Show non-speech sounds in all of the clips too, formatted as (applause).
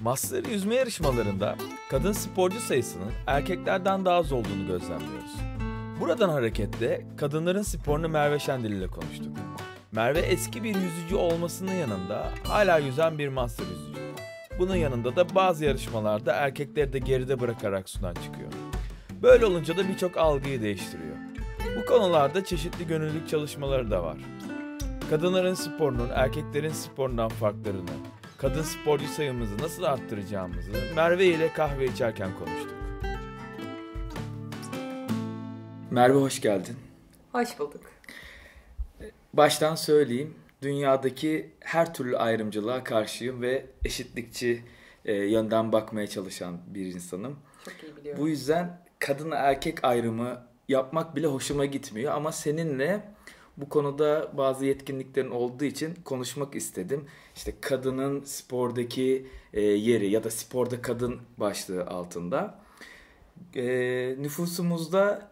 Master yüzme yarışmalarında kadın sporcu sayısının erkeklerden daha az olduğunu gözlemliyoruz. Buradan hareketle kadınların sporunu Merve Şendil ile konuştuk. Merve eski bir yüzücü olmasının yanında hala yüzen bir master yüzücü. Bunun yanında da bazı yarışmalarda erkekleri de geride bırakarak sudan çıkıyor. Böyle olunca da birçok algıyı değiştiriyor. Bu konularda çeşitli gönüllülük çalışmaları da var. Kadınların sporunun erkeklerin sporundan farklarını, kadın sporcu sayımızı nasıl arttıracağımızı Merve ile kahve içerken konuştuk. Merve hoş geldin. Hoş bulduk. Baştan söyleyeyim, dünyadaki her türlü ayrımcılığa karşıyım ve eşitlikçi e, yönden bakmaya çalışan bir insanım. Çok iyi biliyorum. Bu yüzden kadın erkek ayrımı yapmak bile hoşuma gitmiyor ama seninle bu konuda bazı yetkinliklerin olduğu için konuşmak istedim işte kadının spordaki e, yeri ya da sporda kadın başlığı altında e, nüfusumuzda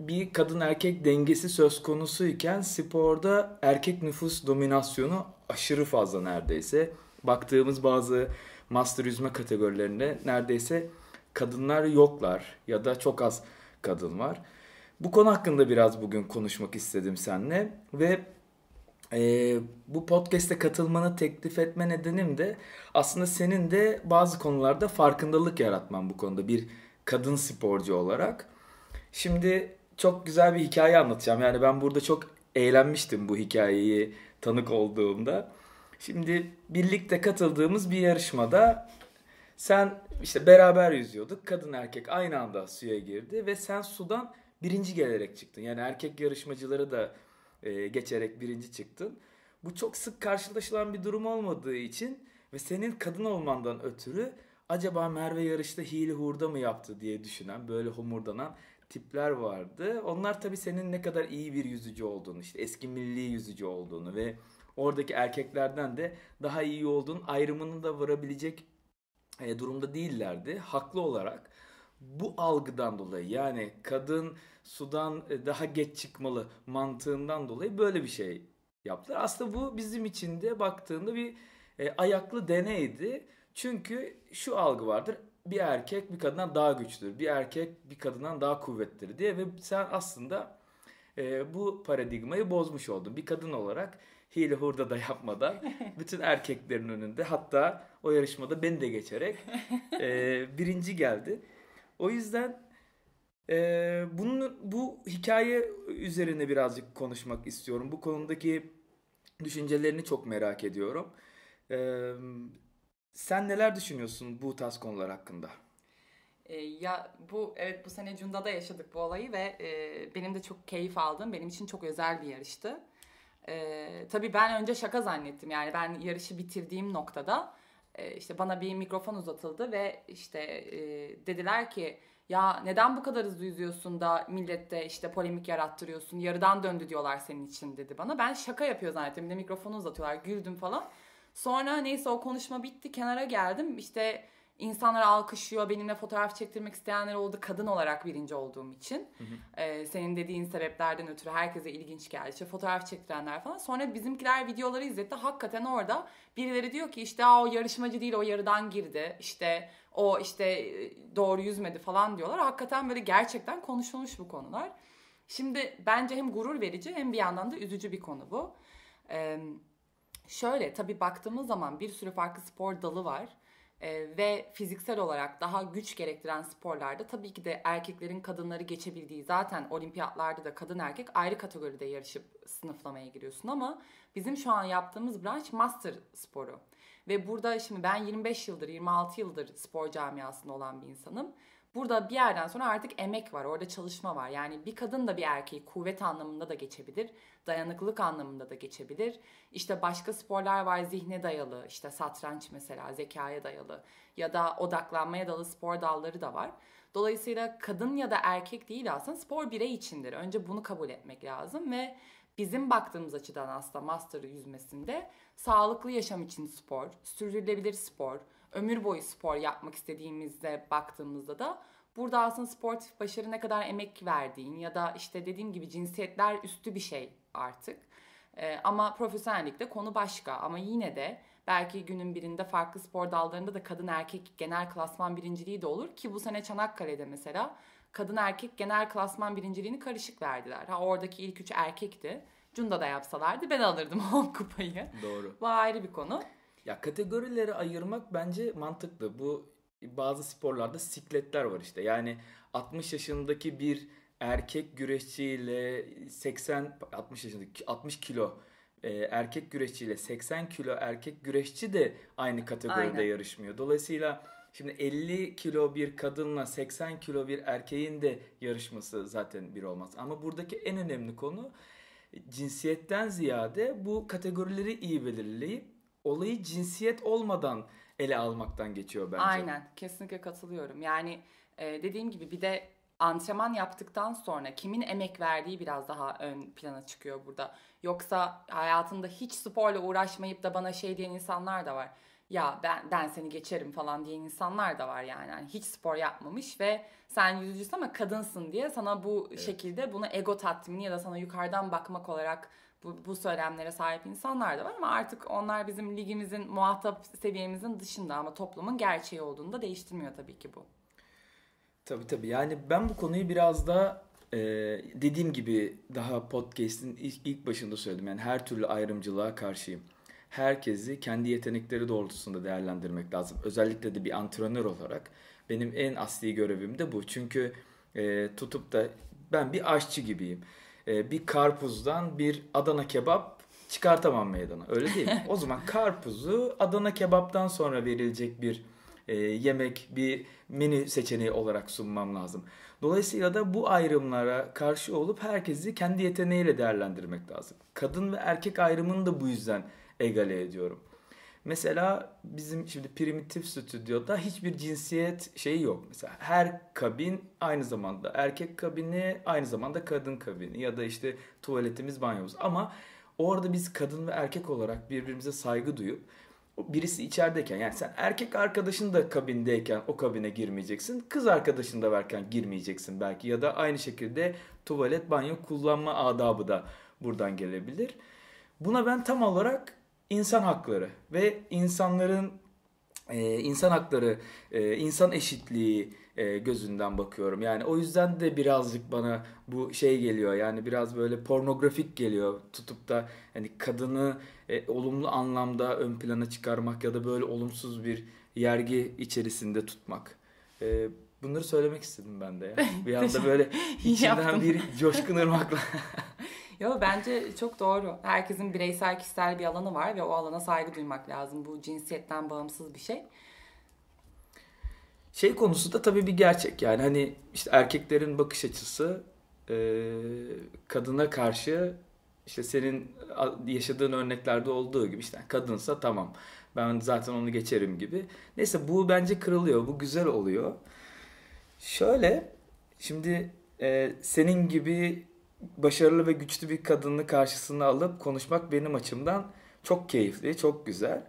bir kadın erkek dengesi söz konusu iken sporda erkek nüfus dominasyonu aşırı fazla neredeyse. Baktığımız bazı master yüzme kategorilerinde neredeyse kadınlar yoklar ya da çok az kadın var. Bu konu hakkında biraz bugün konuşmak istedim seninle ve e, bu podcast'e katılmanı teklif etme nedenim de aslında senin de bazı konularda farkındalık yaratman bu konuda bir kadın sporcu olarak. Şimdi çok güzel bir hikaye anlatacağım. Yani ben burada çok eğlenmiştim bu hikayeyi tanık olduğumda. Şimdi birlikte katıldığımız bir yarışmada sen işte beraber yüzüyorduk. Kadın erkek aynı anda suya girdi ve sen sudan birinci gelerek çıktın. Yani erkek yarışmacıları da e, geçerek birinci çıktın. Bu çok sık karşılaşılan bir durum olmadığı için ve senin kadın olmandan ötürü acaba Merve yarışta hile hurda mı yaptı diye düşünen böyle homurdanan tipler vardı. Onlar tabii senin ne kadar iyi bir yüzücü olduğunu, işte eski milli yüzücü olduğunu ve oradaki erkeklerden de daha iyi olduğun ayrımını da varabilecek e, durumda değillerdi. Haklı olarak bu algıdan dolayı yani kadın sudan e, daha geç çıkmalı mantığından dolayı böyle bir şey yaptılar. Aslında bu bizim için de baktığında bir e, ayaklı deneydi. Çünkü şu algı vardır. Bir erkek bir kadından daha güçlüdür. Bir erkek bir kadından daha kuvvetlidir diye ve sen aslında e, bu paradigmayı bozmuş oldun. Bir kadın olarak hile hurda da yapmadan (laughs) bütün erkeklerin önünde hatta o yarışmada beni de geçerek birinci geldi. O yüzden ee, bunun bu hikaye üzerine birazcık konuşmak istiyorum. Bu konudaki düşüncelerini çok merak ediyorum. Ee, sen neler düşünüyorsun bu tarz konular hakkında? E, ya bu evet bu sene Cunda'da yaşadık bu olayı ve e, benim de çok keyif aldım. benim için çok özel bir yarıştı. E, tabii ben önce şaka zannettim yani ben yarışı bitirdiğim noktada e, işte bana bir mikrofon uzatıldı ve işte e, dediler ki ya neden bu kadar hızlı yüzüyorsun da millette işte polemik yarattırıyorsun. Yarıdan döndü diyorlar senin için dedi bana. Ben şaka yapıyor zannettim. Bir de mikrofonu uzatıyorlar. Güldüm falan. Sonra neyse o konuşma bitti. Kenara geldim. işte. İnsanlar alkışlıyor. Benimle fotoğraf çektirmek isteyenler oldu. Kadın olarak birinci olduğum için. Hı hı. Ee, senin dediğin sebeplerden ötürü herkese ilginç geldi. İşte fotoğraf çektirenler falan. Sonra bizimkiler videoları izletti. Hakikaten orada birileri diyor ki işte o yarışmacı değil o yarıdan girdi. İşte o işte doğru yüzmedi falan diyorlar. Hakikaten böyle gerçekten konuşulmuş bu konular. Şimdi bence hem gurur verici hem bir yandan da üzücü bir konu bu. Ee, şöyle tabii baktığımız zaman bir sürü farklı spor dalı var ee, ve fiziksel olarak daha güç gerektiren sporlarda tabii ki de erkeklerin kadınları geçebildiği zaten olimpiyatlarda da kadın erkek ayrı kategoride yarışıp sınıflamaya giriyorsun ama bizim şu an yaptığımız branş master sporu. Ve burada şimdi ben 25 yıldır 26 yıldır spor camiasında olan bir insanım Burada bir yerden sonra artık emek var, orada çalışma var. Yani bir kadın da bir erkeği kuvvet anlamında da geçebilir, dayanıklılık anlamında da geçebilir. İşte başka sporlar var zihne dayalı, işte satranç mesela zekaya dayalı ya da odaklanmaya dalı spor dalları da var. Dolayısıyla kadın ya da erkek değil aslında spor birey içindir. Önce bunu kabul etmek lazım ve bizim baktığımız açıdan aslında master yüzmesinde sağlıklı yaşam için spor, sürdürülebilir spor, ömür boyu spor yapmak istediğimizde baktığımızda da burada aslında sportif başarı ne kadar emek verdiğin ya da işte dediğim gibi cinsiyetler üstü bir şey artık. Ee, ama profesyonellikte konu başka ama yine de belki günün birinde farklı spor dallarında da kadın erkek genel klasman birinciliği de olur ki bu sene Çanakkale'de mesela kadın erkek genel klasman birinciliğini karışık verdiler. Ha oradaki ilk üç erkekti. Cunda da yapsalardı ben alırdım (laughs) o kupayı. Doğru. Bu ayrı bir konu. Ya kategorilere ayırmak bence mantıklı. Bu bazı sporlarda sikletler var işte. Yani 60 yaşındaki bir erkek güreşçiyle 80 60 yaşındaki 60 kilo e, erkek güreşçiyle 80 kilo erkek güreşçi de aynı kategoride Aynen. yarışmıyor. Dolayısıyla şimdi 50 kilo bir kadınla 80 kilo bir erkeğin de yarışması zaten bir olmaz. Ama buradaki en önemli konu e, cinsiyetten ziyade bu kategorileri iyi belirleyip olayı cinsiyet olmadan ele almaktan geçiyor bence. Aynen kesinlikle katılıyorum. Yani e, dediğim gibi bir de antrenman yaptıktan sonra kimin emek verdiği biraz daha ön plana çıkıyor burada. Yoksa hayatında hiç sporla uğraşmayıp da bana şey diyen insanlar da var. Ya ben, ben seni geçerim falan diyen insanlar da var yani. yani hiç spor yapmamış ve sen yüzücüsün ama kadınsın diye sana bu evet. şekilde bunu ego tatmini ya da sana yukarıdan bakmak olarak bu, bu söylemlere sahip insanlar da var ama artık onlar bizim ligimizin muhatap seviyemizin dışında ama toplumun gerçeği olduğunu da değiştirmiyor tabii ki bu. Tabii tabii yani ben bu konuyu biraz da e, dediğim gibi daha podcast'in ilk, ilk başında söyledim. Yani her türlü ayrımcılığa karşıyım. Herkesi kendi yetenekleri doğrultusunda değerlendirmek lazım. Özellikle de bir antrenör olarak benim en asli görevim de bu. Çünkü e, tutup da ben bir aşçı gibiyim. E, bir karpuzdan bir Adana kebap çıkartamam meydana. Öyle değil mi? (laughs) o zaman karpuzu Adana kebaptan sonra verilecek bir e, yemek, bir menü seçeneği olarak sunmam lazım. Dolayısıyla da bu ayrımlara karşı olup herkesi kendi yeteneğiyle değerlendirmek lazım. Kadın ve erkek ayrımını da bu yüzden egale ediyorum. Mesela bizim şimdi primitif stüdyoda hiçbir cinsiyet şeyi yok. Mesela her kabin aynı zamanda erkek kabini aynı zamanda kadın kabini ya da işte tuvaletimiz banyomuz. Ama orada biz kadın ve erkek olarak birbirimize saygı duyup birisi içerideyken yani sen erkek arkadaşın da kabindeyken o kabine girmeyeceksin. Kız arkadaşın da varken girmeyeceksin belki ya da aynı şekilde tuvalet banyo kullanma adabı da buradan gelebilir. Buna ben tam olarak insan hakları ve insanların e, insan hakları, e, insan eşitliği e, gözünden bakıyorum. Yani o yüzden de birazcık bana bu şey geliyor. Yani biraz böyle pornografik geliyor. Tutup da hani kadını e, olumlu anlamda ön plana çıkarmak ya da böyle olumsuz bir yergi içerisinde tutmak. E, bunları söylemek istedim ben de. Ya. (laughs) Bir anda böyle içinden bir coşkun ırmakla (laughs) Yo bence çok doğru. Herkesin bireysel kişisel bir alanı var ve o alana saygı duymak lazım. Bu cinsiyetten bağımsız bir şey. Şey konusu da tabii bir gerçek yani hani işte erkeklerin bakış açısı e, kadına karşı işte senin yaşadığın örneklerde olduğu gibi işte kadınsa tamam ben zaten onu geçerim gibi. Neyse bu bence kırılıyor bu güzel oluyor. Şöyle şimdi e, senin gibi başarılı ve güçlü bir kadını karşısına alıp konuşmak benim açımdan çok keyifli, çok güzel.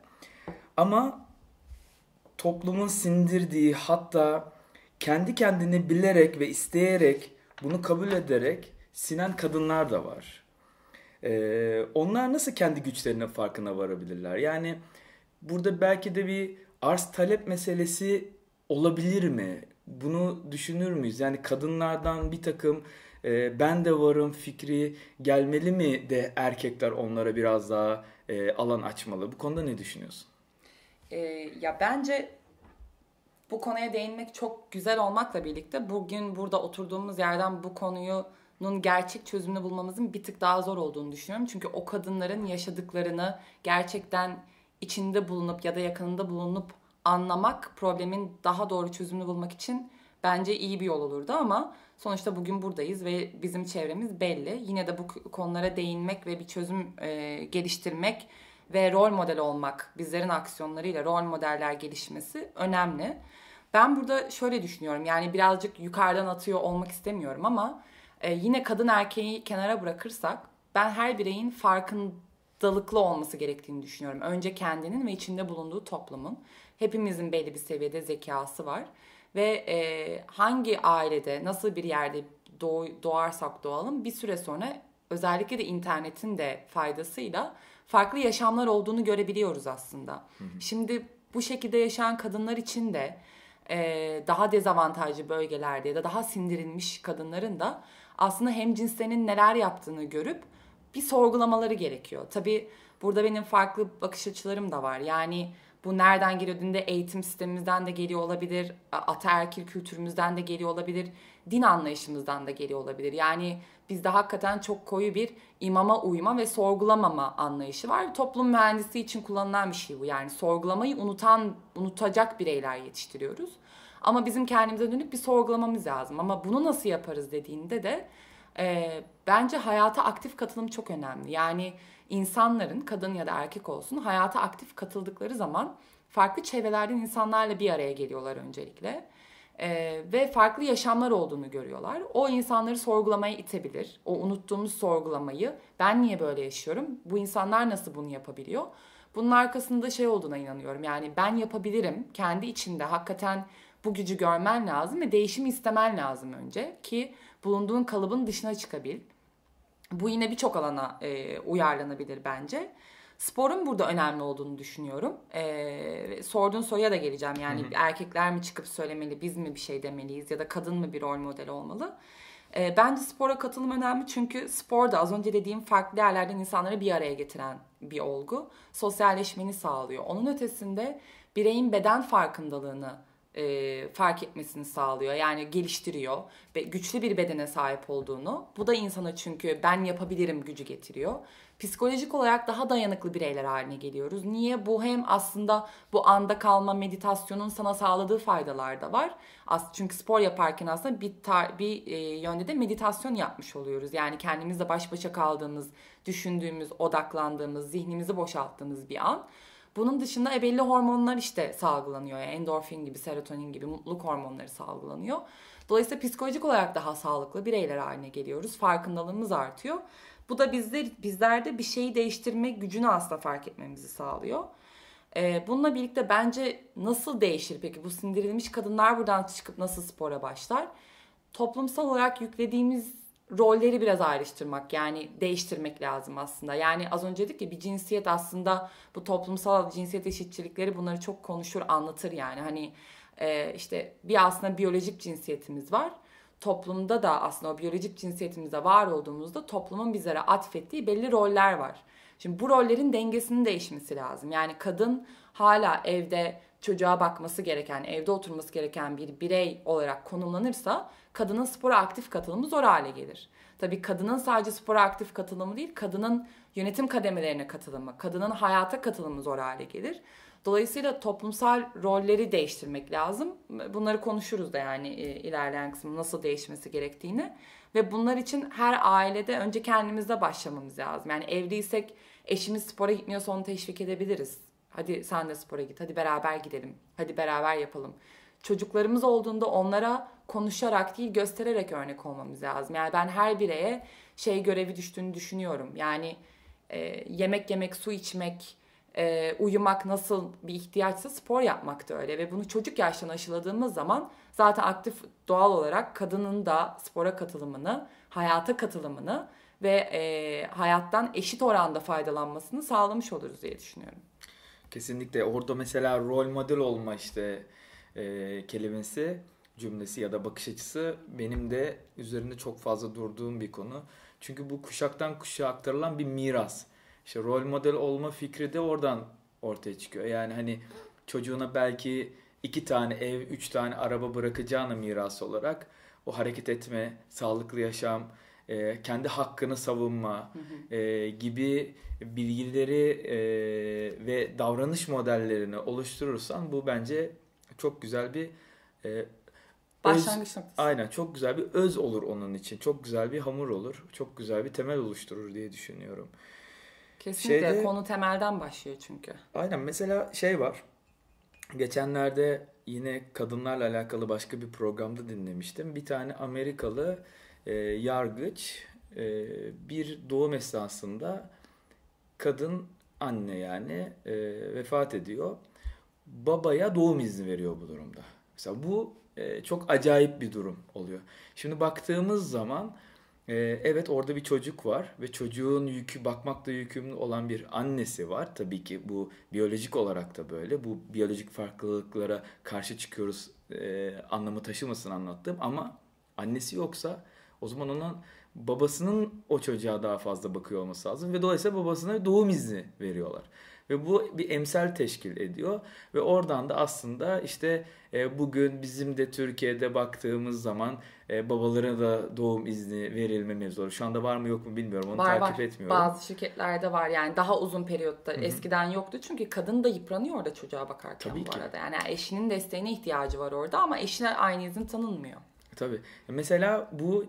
Ama toplumun sindirdiği hatta kendi kendini bilerek ve isteyerek bunu kabul ederek sinen kadınlar da var. Ee, onlar nasıl kendi güçlerinin farkına varabilirler? Yani burada belki de bir arz talep meselesi olabilir mi? Bunu düşünür müyüz? Yani kadınlardan bir takım e, ben de varım fikri gelmeli mi de erkekler onlara biraz daha e, alan açmalı. Bu konuda ne düşünüyorsun? E, ya bence bu konuya değinmek çok güzel olmakla birlikte bugün burada oturduğumuz yerden bu konuyu bunun gerçek çözümünü bulmamızın bir tık daha zor olduğunu düşünüyorum. Çünkü o kadınların yaşadıklarını gerçekten içinde bulunup ya da yakınında bulunup anlamak problemin daha doğru çözümünü bulmak için bence iyi bir yol olurdu ama Sonuçta bugün buradayız ve bizim çevremiz belli. Yine de bu konulara değinmek ve bir çözüm e, geliştirmek ve rol model olmak, bizlerin aksiyonlarıyla rol modeller gelişmesi önemli. Ben burada şöyle düşünüyorum. Yani birazcık yukarıdan atıyor olmak istemiyorum ama e, yine kadın erkeği kenara bırakırsak ben her bireyin farkındalıklı olması gerektiğini düşünüyorum. Önce kendinin ve içinde bulunduğu toplumun. Hepimizin belli bir seviyede zekası var ve e, hangi ailede, nasıl bir yerde doğ, doğarsak doğalım bir süre sonra özellikle de internetin de faydasıyla farklı yaşamlar olduğunu görebiliyoruz aslında. Hı hı. Şimdi bu şekilde yaşayan kadınlar için de e, daha dezavantajlı bölgelerde ya da daha sindirilmiş kadınların da aslında hem cinslerinin neler yaptığını görüp bir sorgulamaları gerekiyor. Tabii burada benim farklı bakış açılarım da var. Yani bu nereden geliyor? Dinde eğitim sistemimizden de geliyor olabilir. Ataerkil kültürümüzden de geliyor olabilir. Din anlayışımızdan da geliyor olabilir. Yani bizde hakikaten çok koyu bir imama uyma ve sorgulamama anlayışı var. Toplum mühendisi için kullanılan bir şey bu. Yani sorgulamayı unutan, unutacak bireyler yetiştiriyoruz. Ama bizim kendimize dönüp bir sorgulamamız lazım. Ama bunu nasıl yaparız dediğinde de e, bence hayata aktif katılım çok önemli. Yani insanların kadın ya da erkek olsun hayata aktif katıldıkları zaman farklı çevrelerden insanlarla bir araya geliyorlar öncelikle. Ee, ve farklı yaşamlar olduğunu görüyorlar. O insanları sorgulamaya itebilir. O unuttuğumuz sorgulamayı ben niye böyle yaşıyorum? Bu insanlar nasıl bunu yapabiliyor? Bunun arkasında şey olduğuna inanıyorum. Yani ben yapabilirim. Kendi içinde hakikaten bu gücü görmen lazım ve değişim istemen lazım önce ki bulunduğun kalıbın dışına çıkabil. Bu yine birçok alana e, uyarlanabilir bence. Sporun burada önemli olduğunu düşünüyorum. Ee, sorduğun soruya da geleceğim. Yani Hı-hı. erkekler mi çıkıp söylemeli, biz mi bir şey demeliyiz ya da kadın mı bir rol modeli olmalı? Ee, bence spora katılım önemli çünkü spor da az önce dediğim farklı yerlerden insanları bir araya getiren bir olgu. Sosyalleşmeni sağlıyor. Onun ötesinde bireyin beden farkındalığını e, fark etmesini sağlıyor. Yani geliştiriyor ve güçlü bir bedene sahip olduğunu. Bu da insana çünkü ben yapabilirim gücü getiriyor. Psikolojik olarak daha dayanıklı bireyler haline geliyoruz. Niye? Bu hem aslında bu anda kalma meditasyonun sana sağladığı faydalar da var. As çünkü spor yaparken aslında bir, tar- bir e, yönde de meditasyon yapmış oluyoruz. Yani kendimizle baş başa kaldığımız, düşündüğümüz, odaklandığımız, zihnimizi boşalttığımız bir an. Bunun dışında e, belli hormonlar işte salgılanıyor. Yani endorfin gibi, serotonin gibi mutluluk hormonları salgılanıyor. Dolayısıyla psikolojik olarak daha sağlıklı bireyler haline geliyoruz. Farkındalığımız artıyor. Bu da bizler, bizlerde bir şeyi değiştirme gücünü aslında fark etmemizi sağlıyor. E, bununla birlikte bence nasıl değişir peki bu sindirilmiş kadınlar buradan çıkıp nasıl spora başlar? Toplumsal olarak yüklediğimiz rolleri biraz ayrıştırmak yani değiştirmek lazım aslında. Yani az önce dedik ki bir cinsiyet aslında bu toplumsal cinsiyet eşitçilikleri bunları çok konuşur anlatır yani. Hani e, işte bir aslında biyolojik cinsiyetimiz var. Toplumda da aslında o biyolojik cinsiyetimize var olduğumuzda toplumun bizlere atfettiği belli roller var. Şimdi bu rollerin dengesinin değişmesi lazım. Yani kadın hala evde çocuğa bakması gereken, evde oturması gereken bir birey olarak konumlanırsa kadının spora aktif katılımı zor hale gelir. Tabii kadının sadece spora aktif katılımı değil, kadının yönetim kademelerine katılımı, kadının hayata katılımı zor hale gelir. Dolayısıyla toplumsal rolleri değiştirmek lazım. Bunları konuşuruz da yani e, ilerleyen kısmı nasıl değişmesi gerektiğini. Ve bunlar için her ailede önce kendimizde başlamamız lazım. Yani evliysek eşimiz spora gitmiyorsa onu teşvik edebiliriz. Hadi sen de spora git, hadi beraber gidelim, hadi beraber yapalım çocuklarımız olduğunda onlara konuşarak değil göstererek örnek olmamız lazım. Yani ben her bireye şey görevi düştüğünü düşünüyorum. Yani e, yemek yemek, su içmek, e, uyumak nasıl bir ihtiyaçsa spor yapmak da öyle. Ve bunu çocuk yaştan aşıladığımız zaman zaten aktif doğal olarak kadının da spora katılımını, hayata katılımını ve e, hayattan eşit oranda faydalanmasını sağlamış oluruz diye düşünüyorum. Kesinlikle orada mesela rol model olma işte e, kelimesi, cümlesi ya da bakış açısı benim de üzerinde çok fazla durduğum bir konu. Çünkü bu kuşaktan kuşağa aktarılan bir miras. İşte rol model olma fikri de oradan ortaya çıkıyor. Yani hani çocuğuna belki iki tane ev, üç tane araba bırakacağını miras olarak o hareket etme, sağlıklı yaşam, e, kendi hakkını savunma e, gibi bilgileri e, ve davranış modellerini oluşturursan bu bence çok güzel bir e, Başlangıç noktası. Aynen çok güzel bir öz olur onun için. Çok güzel bir hamur olur. Çok güzel bir temel oluşturur diye düşünüyorum. Kesinlikle Şeyde, konu temelden başlıyor çünkü. Aynen mesela şey var. Geçenlerde yine kadınlarla alakalı başka bir programda dinlemiştim. Bir tane Amerikalı e, yargıç e, bir doğum esnasında kadın anne yani e, vefat ediyor babaya doğum izni veriyor bu durumda. Mesela bu e, çok acayip bir durum oluyor. Şimdi baktığımız zaman e, evet orada bir çocuk var ve çocuğun yükü bakmakla yükümlü olan bir annesi var. Tabii ki bu biyolojik olarak da böyle. Bu biyolojik farklılıklara karşı çıkıyoruz e, anlamı taşımasın anlattım ama annesi yoksa o zaman onun babasının o çocuğa daha fazla bakıyor olması lazım ve dolayısıyla babasına doğum izni veriyorlar. Ve bu bir emsel teşkil ediyor ve oradan da aslında işte e, bugün bizim de Türkiye'de baktığımız zaman e, babalara da doğum izni verilme mevzuları. Şu anda var mı yok mu bilmiyorum onu var, takip var. etmiyorum. Bazı şirketlerde var yani daha uzun periyotta Hı-hı. eskiden yoktu çünkü kadın da yıpranıyor orada çocuğa bakarken Tabii bu ki. arada. Yani eşinin desteğine ihtiyacı var orada ama eşine aynı izin tanınmıyor. E, tabii. Mesela bu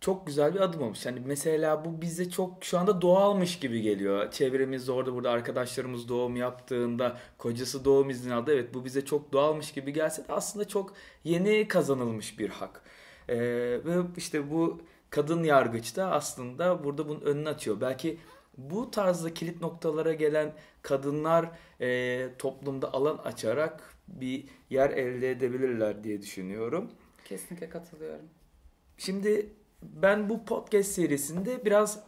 çok güzel bir adım olmuş. Yani mesela bu bize çok şu anda doğalmış gibi geliyor. Çevremiz orada burada arkadaşlarımız doğum yaptığında kocası doğum izni aldı. Evet bu bize çok doğalmış gibi gelse de aslında çok yeni kazanılmış bir hak. Ee, ve işte bu kadın yargıç da aslında burada bunun önünü açıyor. Belki bu tarzda kilit noktalara gelen kadınlar e, toplumda alan açarak bir yer elde edebilirler diye düşünüyorum. Kesinlikle katılıyorum. Şimdi ben bu podcast serisinde biraz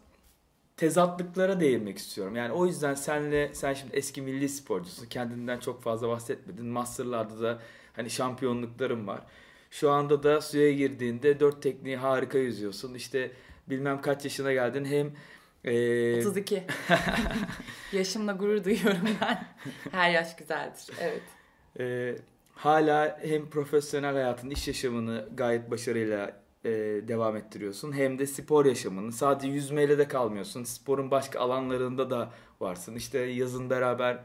tezatlıklara değinmek istiyorum. Yani o yüzden senle sen şimdi eski milli sporcusun. Kendinden çok fazla bahsetmedin. Master'larda da hani şampiyonlukların var. Şu anda da suya girdiğinde dört tekniği harika yüzüyorsun. İşte bilmem kaç yaşına geldin. Hem ee... 32. (laughs) Yaşımla gurur duyuyorum ben. Her yaş güzeldir. Evet. Ee, hala hem profesyonel hayatın, iş yaşamını gayet başarıyla e, devam ettiriyorsun. Hem de spor yaşamını sadece yüzmeyle de kalmıyorsun. Sporun başka alanlarında da varsın. İşte yazın beraber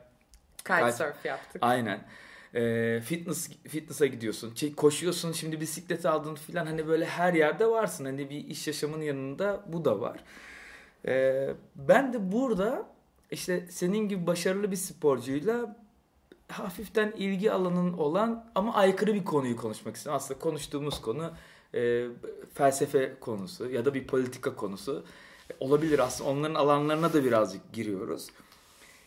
kitesurf yaptık. Aynen. E, fitness fitness'a gidiyorsun. Şey, koşuyorsun. Şimdi bisiklet aldın filan hani böyle her yerde varsın. Hani bir iş yaşamının yanında bu da var. E, ben de burada işte senin gibi başarılı bir sporcuyla hafiften ilgi alanın olan ama aykırı bir konuyu konuşmak istiyorum Aslında konuştuğumuz konu e, felsefe konusu ya da bir politika konusu olabilir aslında. Onların alanlarına da birazcık giriyoruz.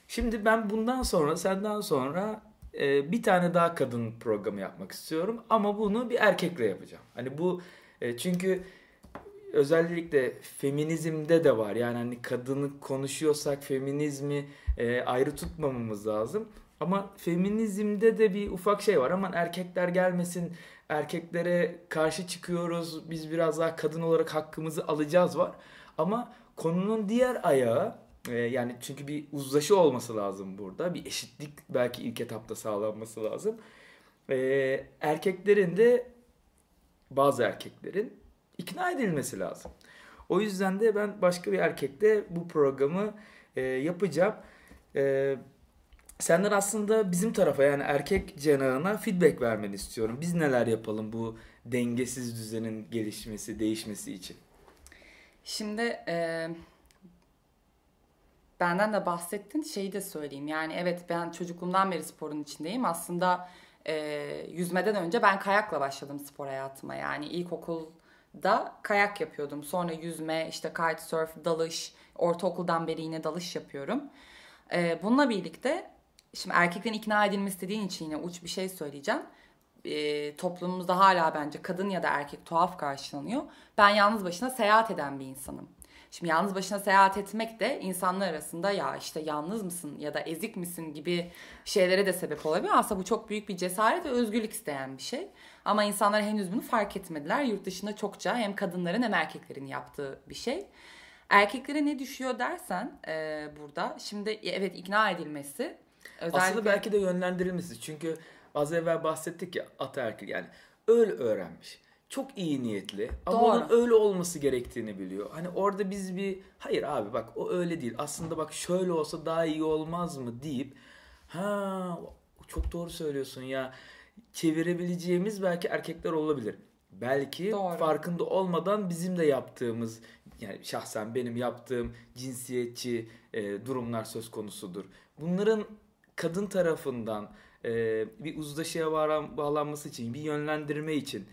Şimdi ben bundan sonra senden sonra e, bir tane daha kadın programı yapmak istiyorum ama bunu bir erkekle yapacağım. Hani bu e, çünkü özellikle feminizmde de var. Yani hani kadını konuşuyorsak feminizmi e, ayrı tutmamamız lazım. Ama feminizmde de bir ufak şey var. Aman erkekler gelmesin, erkeklere karşı çıkıyoruz, biz biraz daha kadın olarak hakkımızı alacağız var. Ama konunun diğer ayağı e, yani çünkü bir uzlaşı olması lazım burada. Bir eşitlik belki ilk etapta sağlanması lazım. E, erkeklerin de bazı erkeklerin ikna edilmesi lazım. O yüzden de ben başka bir erkekle bu programı e, yapacağım. E, senden aslında bizim tarafa yani erkek cenahına feedback vermeni istiyorum. Biz neler yapalım bu dengesiz düzenin gelişmesi, değişmesi için? Şimdi e, benden de bahsettin şeyi de söyleyeyim. Yani evet ben çocukluğumdan beri sporun içindeyim. Aslında e, yüzmeden önce ben kayakla başladım spor hayatıma. Yani ilkokulda kayak yapıyordum. Sonra yüzme, işte kitesurf, dalış. Ortaokuldan beri yine dalış yapıyorum. E, bununla birlikte Şimdi erkeklerin ikna edilmesi dediğin için yine uç bir şey söyleyeceğim. E, toplumumuzda hala bence kadın ya da erkek tuhaf karşılanıyor. Ben yalnız başına seyahat eden bir insanım. Şimdi yalnız başına seyahat etmek de insanlar arasında ya işte yalnız mısın ya da ezik misin gibi şeylere de sebep olabilir Aslında bu çok büyük bir cesaret ve özgürlük isteyen bir şey. Ama insanlar henüz bunu fark etmediler. Yurt dışında çokça hem kadınların hem erkeklerin yaptığı bir şey. Erkeklere ne düşüyor dersen e, burada şimdi evet ikna edilmesi Özellikle... Aslında belki de yönlendirilmesi. Çünkü az evvel bahsettik ya ataerkil yani öyle öğrenmiş. Çok iyi niyetli ama Doğru. onun öyle olması gerektiğini biliyor. Hani orada biz bir hayır abi bak o öyle değil. Aslında bak şöyle olsa daha iyi olmaz mı deyip ha çok doğru söylüyorsun ya çevirebileceğimiz belki erkekler olabilir. Belki Doğru. farkında olmadan bizim de yaptığımız yani şahsen benim yaptığım cinsiyetçi e, durumlar söz konusudur. Bunların kadın tarafından e, bir uzlaşıya bağlanması için, bir yönlendirme için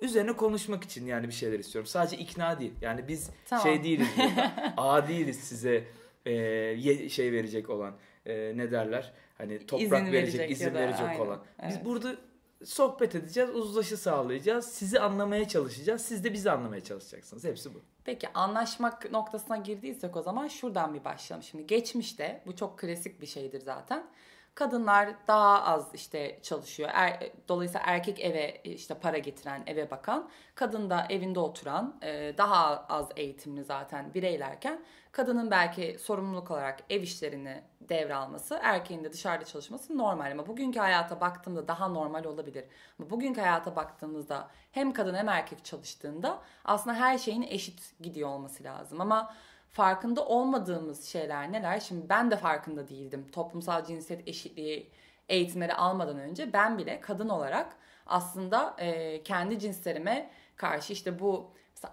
üzerine konuşmak için yani bir şeyler istiyorum. Sadece ikna değil. Yani biz tamam. şey değiliz. (laughs) A değiliz size e, şey verecek olan e, ne derler? Hani toprak izin verecek, verecek izin verecek aynen. olan. Biz evet. Biz burada sohbet edeceğiz, uzlaşı sağlayacağız, sizi anlamaya çalışacağız, siz de bizi anlamaya çalışacaksınız. Hepsi bu. Peki anlaşmak noktasına girdiysek o zaman şuradan bir başlayalım. Şimdi geçmişte bu çok klasik bir şeydir zaten. Kadınlar daha az işte çalışıyor. Er, dolayısıyla erkek eve işte para getiren, eve bakan, kadın da evinde oturan, e, daha az eğitimli zaten bireylerken Kadının belki sorumluluk olarak ev işlerini devralması, erkeğin de dışarıda çalışması normal. Ama bugünkü hayata baktığımda daha normal olabilir. Ama bugünkü hayata baktığımızda hem kadın hem erkek çalıştığında aslında her şeyin eşit gidiyor olması lazım. Ama farkında olmadığımız şeyler neler? Şimdi ben de farkında değildim. Toplumsal cinsiyet eşitliği eğitimleri almadan önce ben bile kadın olarak aslında kendi cinslerime karşı işte bu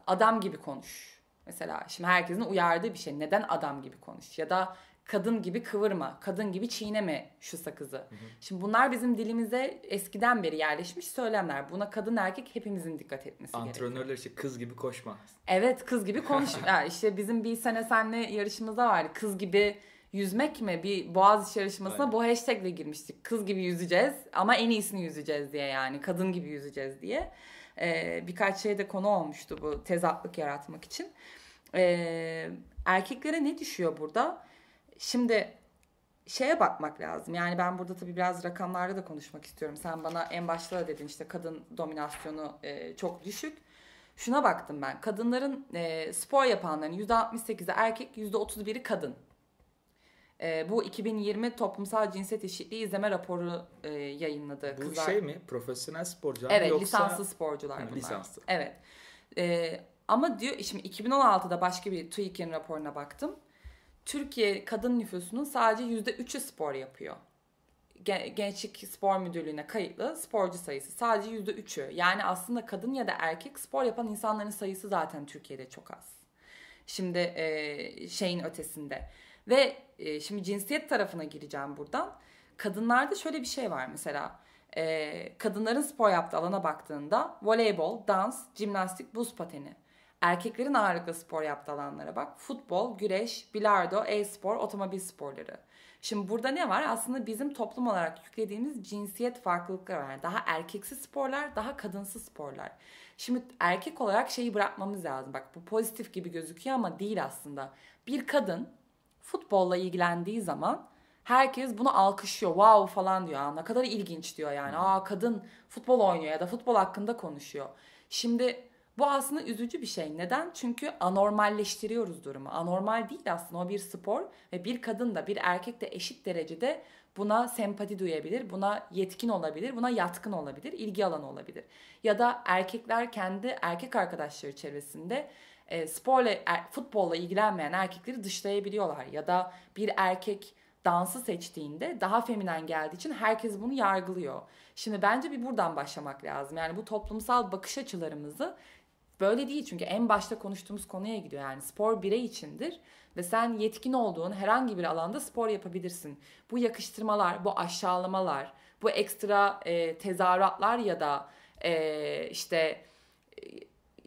adam gibi konuş Mesela şimdi herkesin uyardığı bir şey. Neden adam gibi konuş? Ya da kadın gibi kıvırma, kadın gibi çiğneme şu sakızı. Hı hı. Şimdi bunlar bizim dilimize eskiden beri yerleşmiş söylemler. Buna kadın erkek hepimizin dikkat etmesi gerekiyor. Antrenörler işte kız gibi koşma. Evet kız gibi (laughs) konuş. yani işte bizim bir sene senle yarışımızda vardı. Kız gibi yüzmek mi? Bir boğaz yarışmasına Aynen. bu hashtagle girmiştik. Kız gibi yüzeceğiz ama en iyisini yüzeceğiz diye yani. Kadın gibi yüzeceğiz diye e, birkaç şeye de konu olmuştu bu tezatlık yaratmak için. E, erkeklere ne düşüyor burada? Şimdi şeye bakmak lazım. Yani ben burada tabii biraz rakamlarda da konuşmak istiyorum. Sen bana en başta da dedin işte kadın dominasyonu e, çok düşük. Şuna baktım ben. Kadınların e, spor yapanların %68'i erkek, %31'i kadın. E, bu 2020 Toplumsal Cinsiyet Eşitliği izleme raporu e, yayınladı. Bu kızlar. şey mi? Profesyonel sporcular evet, mı yoksa? Evet lisanslı sporcular yani bunlar. Lisanslı. Evet. E, ama diyor şimdi 2016'da başka bir TÜİK'in raporuna baktım. Türkiye kadın nüfusunun sadece %3'ü spor yapıyor. Gençlik Spor Müdürlüğü'ne kayıtlı sporcu sayısı sadece %3'ü. Yani aslında kadın ya da erkek spor yapan insanların sayısı zaten Türkiye'de çok az. Şimdi e, şeyin ötesinde. Ve e, şimdi cinsiyet tarafına gireceğim buradan. Kadınlarda şöyle bir şey var mesela. E, kadınların spor yaptığı alana baktığında voleybol, dans, jimnastik, buz pateni. Erkeklerin ağırlıklı spor yaptığı alanlara bak. Futbol, güreş, bilardo, e-spor, otomobil sporları. Şimdi burada ne var? Aslında bizim toplum olarak yüklediğimiz cinsiyet farklılıkları var. Daha erkeksi sporlar, daha kadınsı sporlar. Şimdi erkek olarak şeyi bırakmamız lazım. Bak bu pozitif gibi gözüküyor ama değil aslında. Bir kadın futbolla ilgilendiği zaman herkes bunu alkışlıyor. Wow falan diyor. Aa, ne kadar ilginç diyor yani. Aa kadın futbol oynuyor ya da futbol hakkında konuşuyor. Şimdi bu aslında üzücü bir şey. Neden? Çünkü anormalleştiriyoruz durumu. Anormal değil aslında o bir spor ve bir kadın da bir erkek de eşit derecede buna sempati duyabilir, buna yetkin olabilir, buna yatkın olabilir, ilgi alanı olabilir. Ya da erkekler kendi erkek arkadaşları çevresinde e, sporla, er, futbolla ilgilenmeyen erkekleri dışlayabiliyorlar. Ya da bir erkek dansı seçtiğinde daha feminen geldiği için herkes bunu yargılıyor. Şimdi bence bir buradan başlamak lazım. Yani bu toplumsal bakış açılarımızı böyle değil çünkü en başta konuştuğumuz konuya gidiyor yani spor birey içindir ve sen yetkin olduğun herhangi bir alanda spor yapabilirsin. Bu yakıştırmalar, bu aşağılamalar, bu ekstra e, tezahüratlar ya da e, işte e,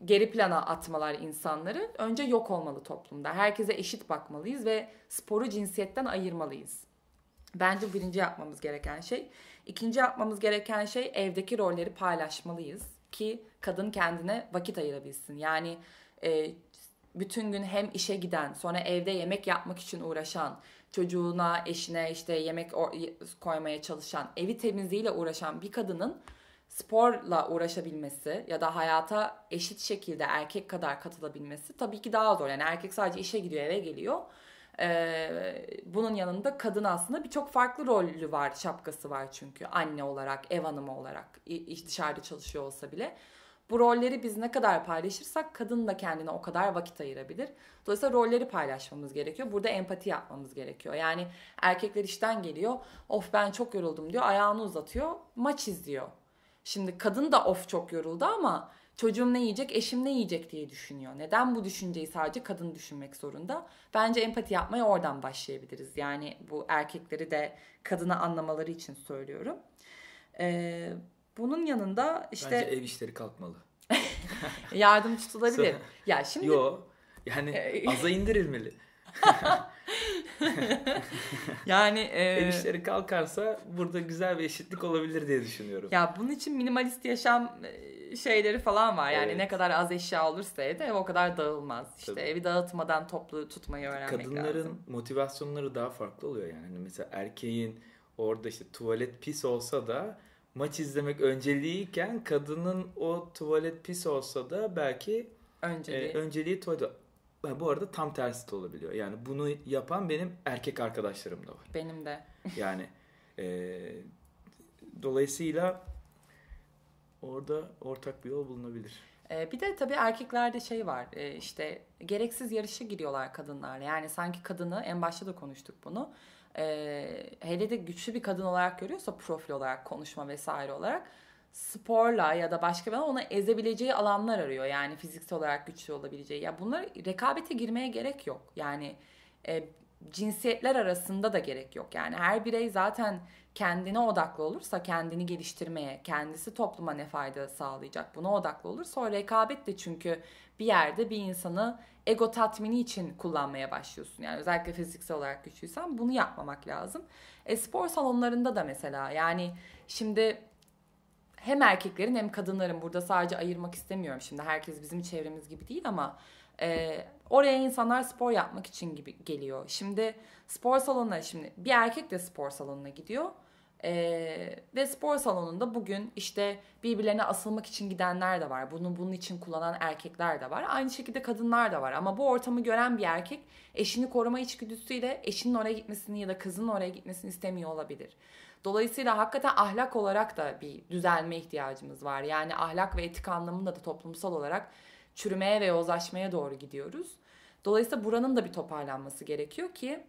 geri plana atmalar insanları önce yok olmalı toplumda. Herkese eşit bakmalıyız ve sporu cinsiyetten ayırmalıyız. Bence birinci yapmamız gereken şey. İkinci yapmamız gereken şey evdeki rolleri paylaşmalıyız ki kadın kendine vakit ayırabilsin. Yani e, bütün gün hem işe giden, sonra evde yemek yapmak için uğraşan, çocuğuna, eşine işte yemek koymaya çalışan, evi temizliğiyle uğraşan bir kadının sporla uğraşabilmesi ya da hayata eşit şekilde erkek kadar katılabilmesi tabii ki daha zor. Yani erkek sadece işe gidiyor eve geliyor. Ee, bunun yanında kadın aslında birçok farklı rolü var, şapkası var çünkü. Anne olarak, ev hanımı olarak, iş dışarıda çalışıyor olsa bile. Bu rolleri biz ne kadar paylaşırsak kadın da kendine o kadar vakit ayırabilir. Dolayısıyla rolleri paylaşmamız gerekiyor. Burada empati yapmamız gerekiyor. Yani erkekler işten geliyor. Of ben çok yoruldum diyor. Ayağını uzatıyor. Maç izliyor. Şimdi kadın da of çok yoruldu ama çocuğum ne yiyecek, eşim ne yiyecek diye düşünüyor. Neden bu düşünceyi sadece kadın düşünmek zorunda? Bence empati yapmaya oradan başlayabiliriz. Yani bu erkekleri de kadına anlamaları için söylüyorum. Ee, bunun yanında işte... Bence ev işleri kalkmalı. (laughs) yardım tutulabilir. (laughs) ya şimdi... Yo yani ee, aza indirilmeli. (laughs) (laughs) yani e... el işleri kalkarsa burada güzel bir eşitlik olabilir diye düşünüyorum. Ya bunun için minimalist yaşam e, şeyleri falan var. Yani evet. ne kadar az eşya olursa evde ev o kadar dağılmaz. İşte Tabii. evi dağıtmadan toplu tutmayı öğrenmek Kadınların lazım. Kadınların motivasyonları daha farklı oluyor yani. Hani mesela erkeğin orada işte tuvalet pis olsa da maç izlemek önceliğiyken kadının o tuvalet pis olsa da belki önceliği, e, önceliği tuvalet bu arada tam tersi de olabiliyor. Yani bunu yapan benim erkek arkadaşlarım da var. Benim de. (laughs) yani e, dolayısıyla orada ortak bir yol bulunabilir. Ee, bir de tabii erkeklerde şey var e, işte gereksiz yarışa giriyorlar kadınlarla. Yani sanki kadını en başta da konuştuk bunu. E, hele de güçlü bir kadın olarak görüyorsa profil olarak konuşma vesaire olarak sporla ya da başka bir ona ezebileceği alanlar arıyor. Yani fiziksel olarak güçlü olabileceği. Ya bunlar rekabete girmeye gerek yok. Yani e, cinsiyetler arasında da gerek yok. Yani her birey zaten kendine odaklı olursa kendini geliştirmeye, kendisi topluma ne fayda sağlayacak buna odaklı olursa o rekabet de çünkü bir yerde bir insanı ego tatmini için kullanmaya başlıyorsun. Yani özellikle fiziksel olarak güçlüysen bunu yapmamak lazım. E, spor salonlarında da mesela yani şimdi hem erkeklerin hem kadınların burada sadece ayırmak istemiyorum şimdi herkes bizim çevremiz gibi değil ama e, oraya insanlar spor yapmak için gibi geliyor. Şimdi spor salonuna şimdi bir erkek de spor salonuna gidiyor. Ee, ve spor salonunda bugün işte birbirlerine asılmak için gidenler de var. Bunu bunun için kullanan erkekler de var. Aynı şekilde kadınlar da var. Ama bu ortamı gören bir erkek eşini koruma içgüdüsüyle eşinin oraya gitmesini ya da kızın oraya gitmesini istemiyor olabilir. Dolayısıyla hakikaten ahlak olarak da bir düzelme ihtiyacımız var. Yani ahlak ve etik anlamında da toplumsal olarak çürümeye ve yozlaşmaya doğru gidiyoruz. Dolayısıyla buranın da bir toparlanması gerekiyor ki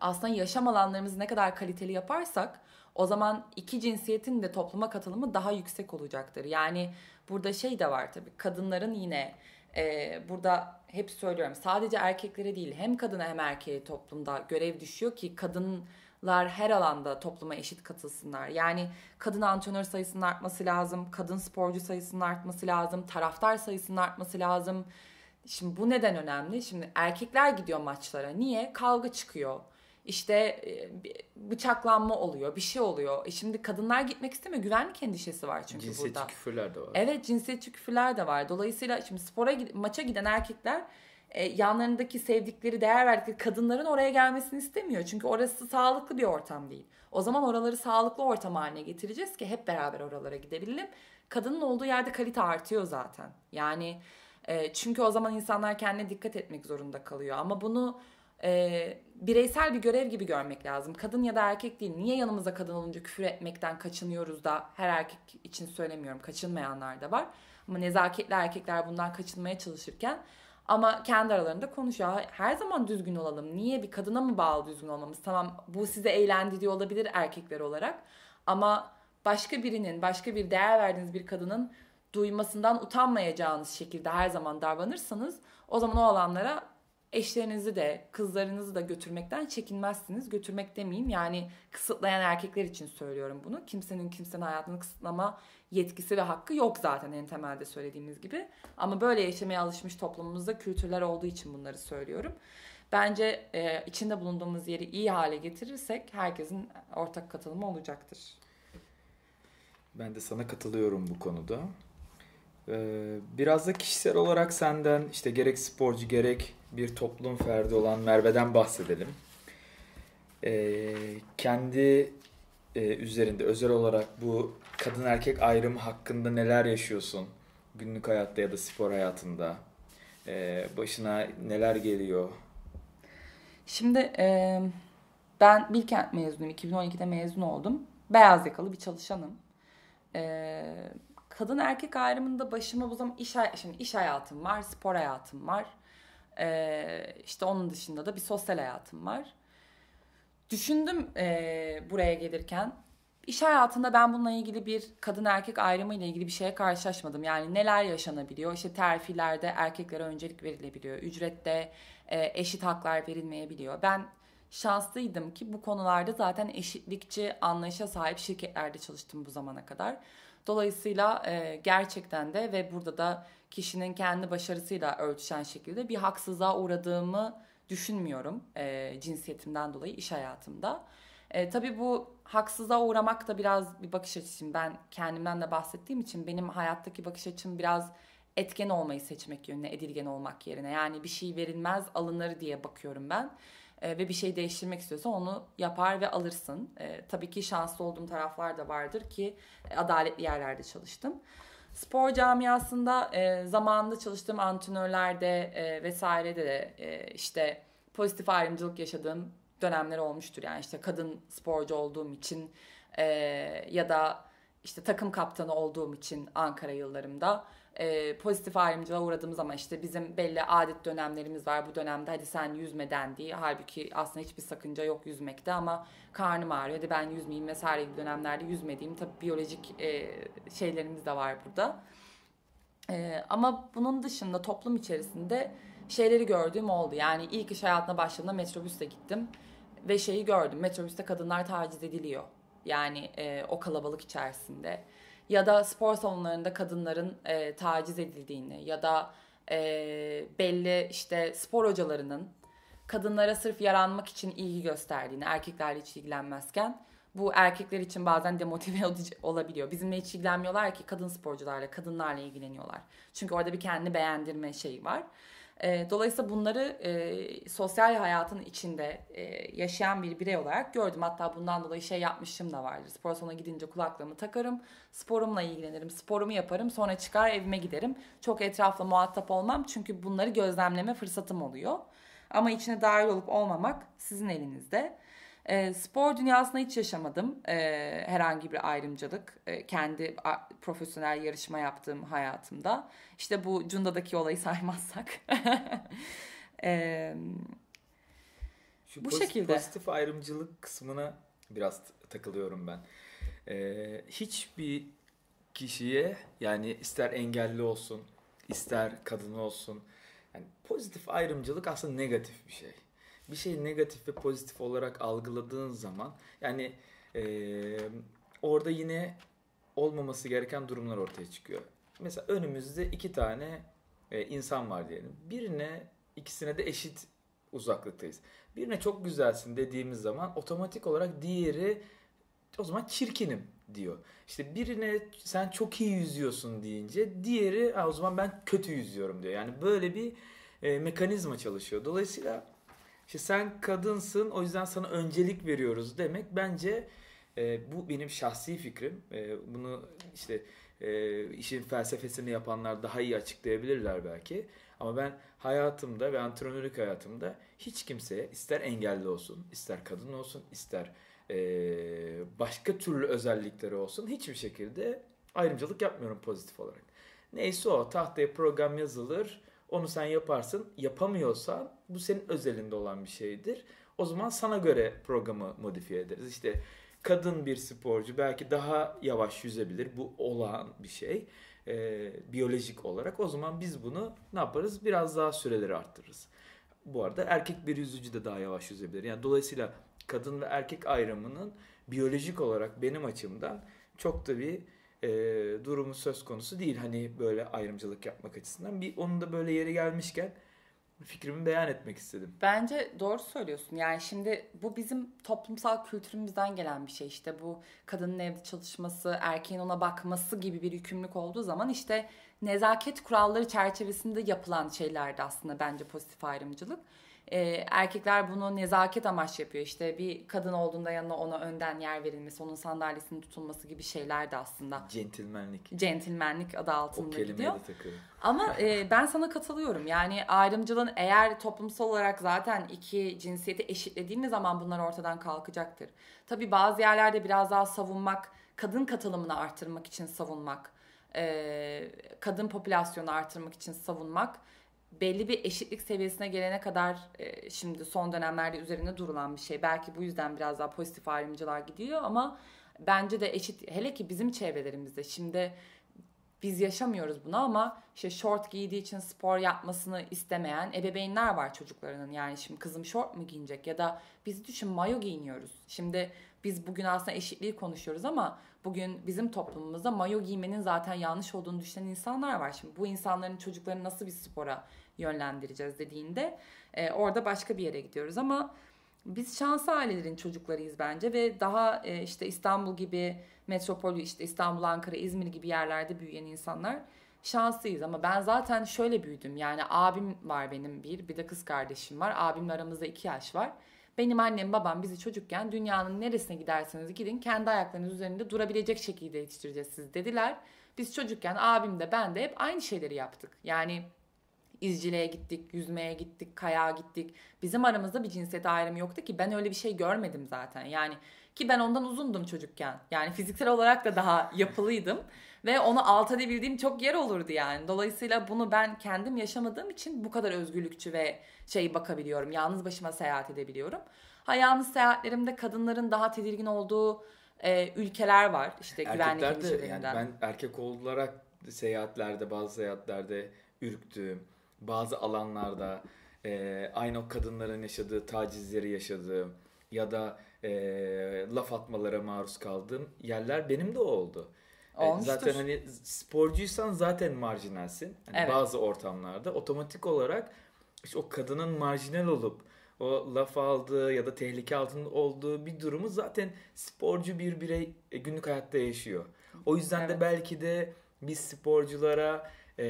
aslında yaşam alanlarımızı ne kadar kaliteli yaparsak o zaman iki cinsiyetin de topluma katılımı daha yüksek olacaktır. Yani burada şey de var tabii kadınların yine e, burada hep söylüyorum sadece erkeklere değil hem kadına hem erkeğe toplumda görev düşüyor ki kadın kadınlar her alanda topluma eşit katılsınlar. Yani kadın antrenör sayısının artması lazım, kadın sporcu sayısının artması lazım, taraftar sayısının artması lazım. Şimdi bu neden önemli? Şimdi erkekler gidiyor maçlara. Niye? Kavga çıkıyor. İşte e, bıçaklanma oluyor, bir şey oluyor. E şimdi kadınlar gitmek istemiyor. Güvenlik endişesi var çünkü cinsiyetçi burada. Cinsiyetçi küfürler de var. Evet, cinsiyetçi küfürler de var. Dolayısıyla şimdi spora maça giden erkekler e, yanlarındaki sevdikleri, değer verdikleri kadınların oraya gelmesini istemiyor. Çünkü orası sağlıklı bir ortam değil. O zaman oraları sağlıklı ortam haline getireceğiz ki hep beraber oralara gidebilelim. Kadının olduğu yerde kalite artıyor zaten. Yani e, çünkü o zaman insanlar kendine dikkat etmek zorunda kalıyor. Ama bunu e, bireysel bir görev gibi görmek lazım. Kadın ya da erkek değil. Niye yanımıza kadın olunca küfür etmekten kaçınıyoruz da her erkek için söylemiyorum. Kaçınmayanlar da var. Ama nezaketli erkekler bundan kaçınmaya çalışırken ama kendi aralarında konuşuyor. Her zaman düzgün olalım. Niye bir kadına mı bağlı düzgün olmamız? Tamam bu size eğlendiriyor olabilir erkekler olarak. Ama başka birinin, başka bir değer verdiğiniz bir kadının duymasından utanmayacağınız şekilde her zaman davranırsanız o zaman o alanlara eşlerinizi de kızlarınızı da götürmekten çekinmezsiniz. Götürmek demeyeyim yani kısıtlayan erkekler için söylüyorum bunu. Kimsenin kimsenin hayatını kısıtlama yetkisi ve hakkı yok zaten en temelde söylediğimiz gibi. Ama böyle yaşamaya alışmış toplumumuzda kültürler olduğu için bunları söylüyorum. Bence e, içinde bulunduğumuz yeri iyi hale getirirsek herkesin ortak katılımı olacaktır. Ben de sana katılıyorum bu konuda. Ee, biraz da kişisel olarak senden işte gerek sporcu gerek bir toplum ferdi olan Merve'den bahsedelim. Ee, kendi e, üzerinde özel olarak bu kadın erkek ayrımı hakkında neler yaşıyorsun günlük hayatta ya da spor hayatında? E, başına neler geliyor? Şimdi e, ben Bilkent mezunuyum. 2012'de mezun oldum. Beyaz yakalı bir çalışanım. E, kadın erkek ayrımında başıma bu zaman iş, şimdi iş hayatım var, spor hayatım var. E, işte onun dışında da bir sosyal hayatım var. Düşündüm e, buraya gelirken. İş hayatında ben bununla ilgili bir kadın erkek ayrımı ile ilgili bir şeye karşılaşmadım. Yani neler yaşanabiliyor? İşte terfilerde erkeklere öncelik verilebiliyor. Ücrette e, eşit haklar verilmeyebiliyor. Ben şanslıydım ki bu konularda zaten eşitlikçi anlayışa sahip şirketlerde çalıştım bu zamana kadar. Dolayısıyla e, gerçekten de ve burada da kişinin kendi başarısıyla örtüşen şekilde bir haksızlığa uğradığımı düşünmüyorum e, cinsiyetimden dolayı iş hayatımda. E, tabii bu haksızlığa uğramak da biraz bir bakış açım. Ben kendimden de bahsettiğim için benim hayattaki bakış açım biraz etken olmayı seçmek yönüne, edilgen olmak yerine. Yani bir şey verilmez, alınır diye bakıyorum ben. E, ve bir şey değiştirmek istiyorsa onu yapar ve alırsın. E, tabii ki şanslı olduğum taraflar da vardır ki e, adaletli yerlerde çalıştım spor camiasında e, zamanında çalıştığım antrenörlerde e, vesairede de e, işte pozitif ayrımcılık yaşadığım dönemler olmuştur. Yani işte kadın sporcu olduğum için e, ya da işte takım kaptanı olduğum için Ankara yıllarımda e, pozitif ayrımcılığa uğradığımız ama işte bizim belli adet dönemlerimiz var. Bu dönemde hadi sen yüzme dendiği halbuki aslında hiçbir sakınca yok yüzmekte ama karnım ağrıyor hadi ben yüzmeyeyim vesaire gibi dönemlerde yüzmediğim tabii biyolojik e, şeylerimiz de var burada. E, ama bunun dışında toplum içerisinde şeyleri gördüğüm oldu. Yani ilk iş hayatına başladığımda metrobüste gittim ve şeyi gördüm. Metrobüste kadınlar taciz ediliyor. Yani e, o kalabalık içerisinde ya da spor salonlarında kadınların e, taciz edildiğini ya da e, belli işte spor hocalarının kadınlara sırf yaranmak için ilgi gösterdiğini, erkeklerle hiç ilgilenmezken bu erkekler için bazen demotive (laughs) olabiliyor. Bizimle hiç ilgilenmiyorlar ki kadın sporcularla, kadınlarla ilgileniyorlar. Çünkü orada bir kendini beğendirme şeyi var. E, dolayısıyla bunları e, sosyal hayatın içinde e, yaşayan bir birey olarak gördüm. Hatta bundan dolayı şey yapmışım da vardır. Spor salonuna gidince kulaklığımı takarım, sporumla ilgilenirim, sporumu yaparım, sonra çıkar evime giderim. Çok etrafla muhatap olmam çünkü bunları gözlemleme fırsatım oluyor. Ama içine dahil olup olmamak sizin elinizde. E, spor dünyasında hiç yaşamadım e, herhangi bir ayrımcılık. E, kendi a, profesyonel yarışma yaptığım hayatımda. İşte bu Cunda'daki olayı (laughs) saymazsak. (laughs) e, Şu bu pozitif, şekilde. Pozitif ayrımcılık kısmına biraz takılıyorum ben. E, hiçbir kişiye yani ister engelli olsun, ister kadın olsun. Yani pozitif ayrımcılık aslında negatif bir şey bir şey negatif ve pozitif olarak algıladığın zaman yani e, orada yine olmaması gereken durumlar ortaya çıkıyor. Mesela önümüzde iki tane e, insan var diyelim. Birine ikisine de eşit uzaklıktayız. Birine çok güzelsin dediğimiz zaman otomatik olarak diğeri o zaman çirkinim diyor. İşte birine sen çok iyi yüzüyorsun deyince diğeri o zaman ben kötü yüzüyorum diyor. Yani böyle bir e, mekanizma çalışıyor. Dolayısıyla işte sen kadınsın o yüzden sana öncelik veriyoruz demek bence e, bu benim şahsi fikrim. E, bunu işte e, işin felsefesini yapanlar daha iyi açıklayabilirler belki. Ama ben hayatımda ve antrenörlük hayatımda hiç kimseye ister engelli olsun, ister kadın olsun, ister e, başka türlü özellikleri olsun hiçbir şekilde ayrımcılık yapmıyorum pozitif olarak. Neyse o tahtaya program yazılır onu sen yaparsın. Yapamıyorsan bu senin özelinde olan bir şeydir. O zaman sana göre programı modifiye ederiz. İşte kadın bir sporcu belki daha yavaş yüzebilir. Bu olağan bir şey. Ee, biyolojik olarak. O zaman biz bunu ne yaparız? Biraz daha süreleri arttırırız. Bu arada erkek bir yüzücü de daha yavaş yüzebilir. Yani dolayısıyla kadın ve erkek ayrımının biyolojik olarak benim açımdan çok da bir e, durumu söz konusu değil. Hani böyle ayrımcılık yapmak açısından. Bir onun da böyle yeri gelmişken fikrimi beyan etmek istedim. Bence doğru söylüyorsun. Yani şimdi bu bizim toplumsal kültürümüzden gelen bir şey. İşte bu kadının evde çalışması, erkeğin ona bakması gibi bir yükümlülük olduğu zaman işte nezaket kuralları çerçevesinde yapılan şeylerdi aslında bence pozitif ayrımcılık. E, erkekler bunu nezaket amaç yapıyor. İşte bir kadın olduğunda yanına ona önden yer verilmesi, onun sandalyesinin tutulması gibi şeyler de aslında. Centilmenlik. Centilmenlik adı altında o kelimeyi gidiyor. De takıyorum. Ama e, ben sana katılıyorum. Yani ayrımcılığın eğer toplumsal olarak zaten iki cinsiyeti eşitlediğimiz zaman bunlar ortadan kalkacaktır. Tabi bazı yerlerde biraz daha savunmak, kadın katılımını artırmak için savunmak, e, kadın popülasyonu artırmak için savunmak belli bir eşitlik seviyesine gelene kadar e, şimdi son dönemlerde üzerine durulan bir şey. Belki bu yüzden biraz daha pozitif ayrımcılar gidiyor ama bence de eşit hele ki bizim çevrelerimizde şimdi biz yaşamıyoruz bunu ama işte short giydiği için spor yapmasını istemeyen ebeveynler var çocuklarının. Yani şimdi kızım short mu giyinecek ya da biz düşün mayo giyiniyoruz. Şimdi biz bugün aslında eşitliği konuşuyoruz ama Bugün bizim toplumumuzda mayo giymenin zaten yanlış olduğunu düşünen insanlar var. Şimdi bu insanların çocuklarını nasıl bir spora yönlendireceğiz dediğinde e, orada başka bir yere gidiyoruz ama biz şanslı ailelerin çocuklarıyız bence ve daha e, işte İstanbul gibi metropol işte İstanbul, Ankara, İzmir gibi yerlerde büyüyen insanlar şanslıyız ama ben zaten şöyle büyüdüm. Yani abim var benim bir, bir de kız kardeşim var. Abimle aramızda iki yaş var. Benim annem babam bizi çocukken dünyanın neresine giderseniz gidin kendi ayaklarınız üzerinde durabilecek şekilde yetiştireceğiz siz dediler. Biz çocukken abim de ben de hep aynı şeyleri yaptık. Yani izciliğe gittik, yüzmeye gittik, kayağa gittik. Bizim aramızda bir cinsiyet ayrımı yoktu ki ben öyle bir şey görmedim zaten. Yani ki ben ondan uzundum çocukken. Yani fiziksel olarak da daha yapılıydım. Ve onu alt edebildiğim çok yer olurdu yani. Dolayısıyla bunu ben kendim yaşamadığım için bu kadar özgürlükçü ve şey bakabiliyorum. Yalnız başıma seyahat edebiliyorum. Ha seyahatlerimde kadınların daha tedirgin olduğu e, ülkeler var. İşte Erkekler güvenlik Yani ben erkek olarak seyahatlerde bazı seyahatlerde ürktüğüm bazı alanlarda e, aynı o kadınların yaşadığı tacizleri yaşadığım ya da e, laf atmalara maruz kaldığım yerler benim de oldu. E, Olmuştur. Zaten hani sporcuysan zaten marjinalsin. Yani evet. Bazı ortamlarda otomatik olarak işte o kadının marjinal olup o laf aldığı ya da tehlike altında olduğu bir durumu zaten sporcu bir birey e, günlük hayatta yaşıyor. O yüzden evet. de belki de biz sporculara e,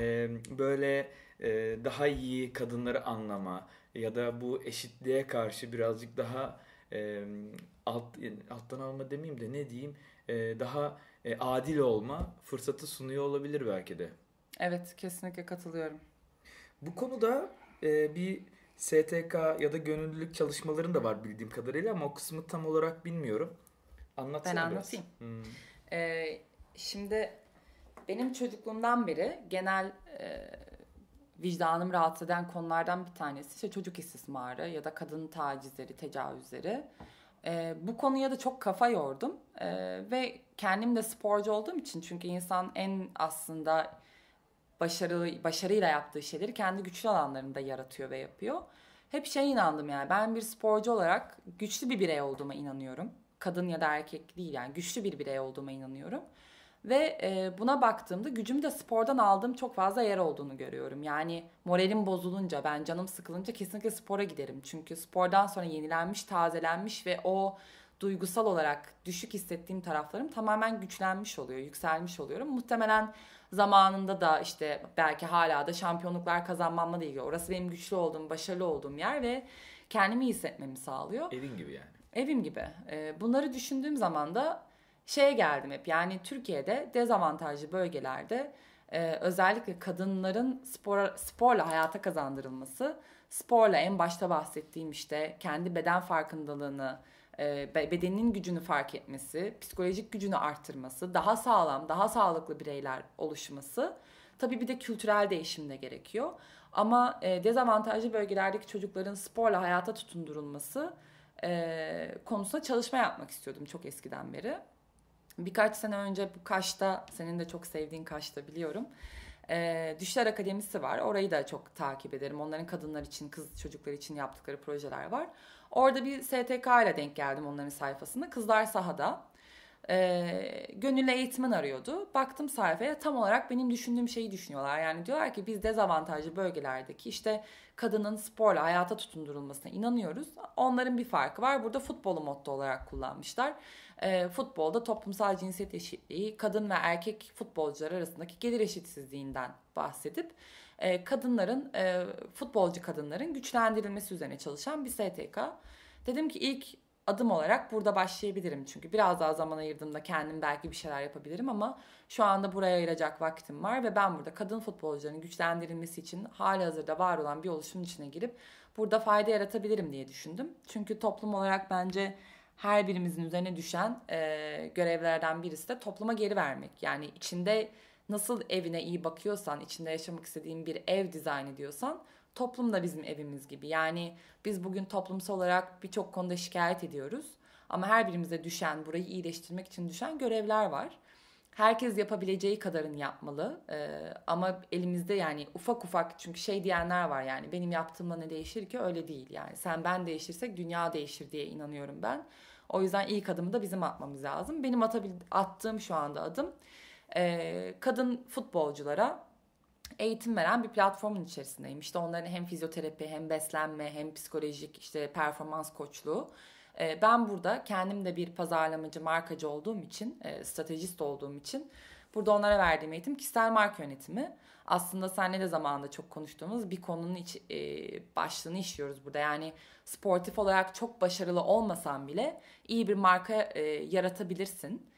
böyle e, daha iyi kadınları anlama ya da bu eşitliğe karşı birazcık daha e, alt, alttan alma demeyeyim de ne diyeyim e, daha adil olma fırsatı sunuyor olabilir belki de. Evet kesinlikle katılıyorum. Bu konuda bir STK ya da gönüllülük çalışmaların da var bildiğim kadarıyla ama o kısmı tam olarak bilmiyorum. Anlatsana ben anlatayım. Biraz. Hmm. Ee, şimdi benim çocukluğumdan beri genel e, vicdanım rahatsız eden konulardan bir tanesi işte çocuk istismarı ya da kadın tacizleri, tecavüzleri. E, bu konuya da çok kafa yordum e, ve kendim de sporcu olduğum için çünkü insan en aslında başarılı başarıyla yaptığı şeyleri kendi güçlü alanlarında yaratıyor ve yapıyor. Hep şey inandım yani ben bir sporcu olarak güçlü bir birey olduğuma inanıyorum. Kadın ya da erkek değil yani güçlü bir birey olduğuma inanıyorum. Ve e, buna baktığımda gücümü de spordan aldığım çok fazla yer olduğunu görüyorum. Yani moralim bozulunca, ben canım sıkılınca kesinlikle spora giderim. Çünkü spordan sonra yenilenmiş, tazelenmiş ve o duygusal olarak düşük hissettiğim taraflarım tamamen güçlenmiş oluyor, yükselmiş oluyorum. Muhtemelen zamanında da işte belki hala da şampiyonluklar kazanmamla da ilgili. Orası benim güçlü olduğum, başarılı olduğum yer ve kendimi iyi hissetmemi sağlıyor. Evin gibi yani. Evim gibi. E, bunları düşündüğüm zaman da şeye geldim hep yani Türkiye'de dezavantajlı bölgelerde e, özellikle kadınların spora, sporla hayata kazandırılması, sporla en başta bahsettiğim işte kendi beden farkındalığını, e, bedeninin gücünü fark etmesi, psikolojik gücünü arttırması, daha sağlam, daha sağlıklı bireyler oluşması. tabi bir de kültürel değişim de gerekiyor. Ama e, dezavantajlı bölgelerdeki çocukların sporla hayata tutundurulması e, konusunda çalışma yapmak istiyordum çok eskiden beri. Birkaç sene önce bu Kaş'ta, senin de çok sevdiğin Kaş'ta biliyorum. E, Düşler Akademisi var. Orayı da çok takip ederim. Onların kadınlar için, kız çocuklar için yaptıkları projeler var. Orada bir STK ile denk geldim onların sayfasında. Kızlar sahada e, gönüllü eğitmen arıyordu. Baktım sayfaya tam olarak benim düşündüğüm şeyi düşünüyorlar. Yani diyorlar ki biz dezavantajlı bölgelerdeki işte kadının sporla hayata tutundurulmasına inanıyoruz. Onların bir farkı var. Burada futbolu motto olarak kullanmışlar. E, futbolda toplumsal cinsiyet eşitliği, kadın ve erkek futbolcular arasındaki gelir eşitsizliğinden bahsedip e, kadınların, e, futbolcu kadınların güçlendirilmesi üzerine çalışan bir STK. Dedim ki ilk adım olarak burada başlayabilirim. Çünkü biraz daha zaman ayırdığımda kendim belki bir şeyler yapabilirim ama şu anda buraya ayıracak vaktim var ve ben burada kadın futbolcuların güçlendirilmesi için hali hazırda var olan bir oluşumun içine girip burada fayda yaratabilirim diye düşündüm. Çünkü toplum olarak bence her birimizin üzerine düşen e, görevlerden birisi de topluma geri vermek. Yani içinde nasıl evine iyi bakıyorsan, içinde yaşamak istediğin bir ev dizayn ediyorsan toplum da bizim evimiz gibi. Yani biz bugün toplumsal olarak birçok konuda şikayet ediyoruz. Ama her birimize düşen, burayı iyileştirmek için düşen görevler var. Herkes yapabileceği kadarını yapmalı. Ee, ama elimizde yani ufak ufak çünkü şey diyenler var yani benim yaptığımla ne değişir ki öyle değil. Yani sen ben değişirsek dünya değişir diye inanıyorum ben. O yüzden ilk adımı da bizim atmamız lazım. Benim atabil- attığım şu anda adım e, kadın futbolculara eğitim veren bir platformun içerisindeyim. İşte onların hem fizyoterapi hem beslenme hem psikolojik işte performans koçluğu. E, ben burada kendim de bir pazarlamacı, markacı olduğum için, e, stratejist olduğum için burada onlara verdiğim eğitim kişisel marka yönetimi. Aslında seninle de zamanında çok konuştuğumuz bir konunun iç, e, başlığını işliyoruz burada. Yani sportif olarak çok başarılı olmasan bile iyi bir marka e, yaratabilirsin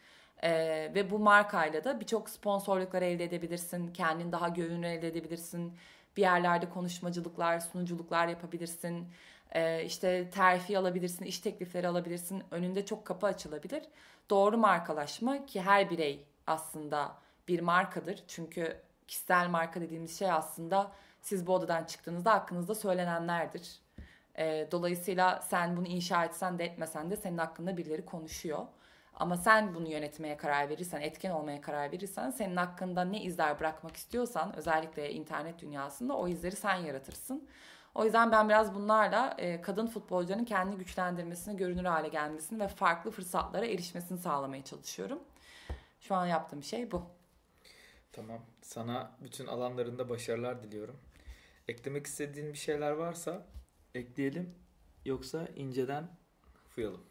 ee, ve bu markayla da birçok sponsorluklar elde edebilirsin. Kendin daha gövünü elde edebilirsin. Bir yerlerde konuşmacılıklar, sunuculuklar yapabilirsin. Ee, işte terfi alabilirsin, iş teklifleri alabilirsin. Önünde çok kapı açılabilir. Doğru markalaşma ki her birey aslında bir markadır. Çünkü kişisel marka dediğimiz şey aslında siz bu odadan çıktığınızda hakkınızda söylenenlerdir. E, dolayısıyla sen bunu inşa etsen de etmesen de senin hakkında birileri konuşuyor. Ama sen bunu yönetmeye karar verirsen, etken olmaya karar verirsen, senin hakkında ne izler bırakmak istiyorsan, özellikle internet dünyasında o izleri sen yaratırsın. O yüzden ben biraz bunlarla e, kadın futbolcuların kendini güçlendirmesini, görünür hale gelmesini ve farklı fırsatlara erişmesini sağlamaya çalışıyorum. Şu an yaptığım şey bu. Tamam. Sana bütün alanlarında başarılar diliyorum. Eklemek istediğin bir şeyler varsa ekleyelim. Yoksa inceden fıyalım.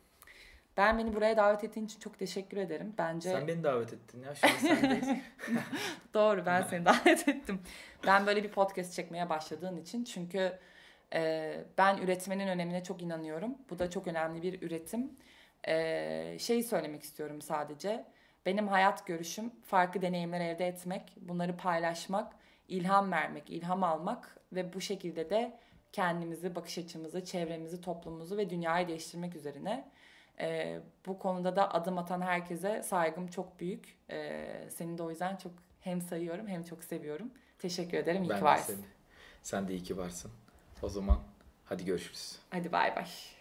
Ben beni buraya davet ettiğin için çok teşekkür ederim. Bence Sen beni davet ettin ya. Şimdi (laughs) Doğru ben seni davet ettim. Ben böyle bir podcast çekmeye başladığın için çünkü e, ben üretmenin önemine çok inanıyorum. Bu da çok önemli bir üretim. E, şeyi söylemek istiyorum sadece. Benim hayat görüşüm farklı deneyimler elde etmek, bunları paylaşmak, ilham vermek, ilham almak ve bu şekilde de kendimizi, bakış açımızı, çevremizi, toplumumuzu ve dünyayı değiştirmek üzerine e, bu konuda da adım atan herkese saygım çok büyük. E, seni de o yüzden çok hem sayıyorum hem çok seviyorum. Teşekkür ederim. İyi ki varsın. seni. Sen de iyi ki varsın. O zaman hadi görüşürüz. Hadi bay bay.